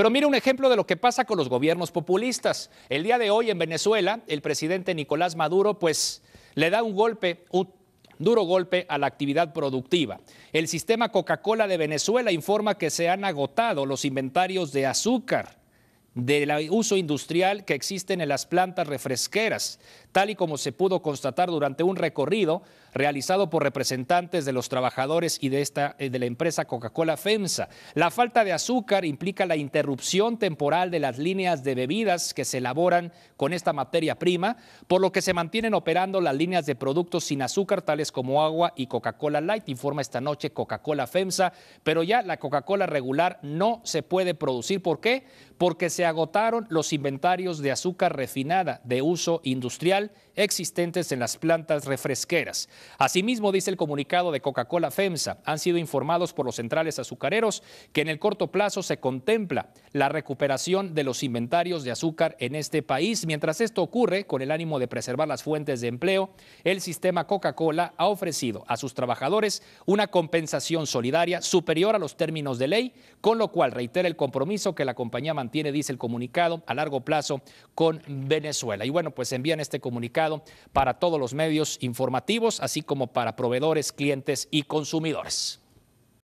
Pero mire un ejemplo de lo que pasa con los gobiernos populistas. El día de hoy en Venezuela, el presidente Nicolás Maduro, pues, le da un golpe, un duro golpe a la actividad productiva. El sistema Coca-Cola de Venezuela informa que se han agotado los inventarios de azúcar del uso industrial que existen en las plantas refresqueras, tal y como se pudo constatar durante un recorrido realizado por representantes de los trabajadores y de, esta, eh, de la empresa Coca-Cola FEMSA. La falta de azúcar implica la interrupción temporal de las líneas de bebidas que se elaboran con esta materia prima, por lo que se mantienen operando las líneas de productos sin azúcar, tales como agua y Coca-Cola Light, informa esta noche Coca-Cola FEMSA, pero ya la Coca-Cola regular no se puede producir. ¿Por qué? porque se agotaron los inventarios de azúcar refinada de uso industrial existentes en las plantas refresqueras. Asimismo, dice el comunicado de Coca-Cola FEMSA, han sido informados por los centrales azucareros que en el corto plazo se contempla la recuperación de los inventarios de azúcar en este país. Mientras esto ocurre, con el ánimo de preservar las fuentes de empleo, el sistema Coca-Cola ha ofrecido a sus trabajadores una compensación solidaria superior a los términos de ley, con lo cual reitera el compromiso que la compañía mantiene mantiene, dice el comunicado, a largo plazo con Venezuela. Y bueno, pues envían este comunicado para todos los medios informativos, así como para proveedores, clientes y consumidores.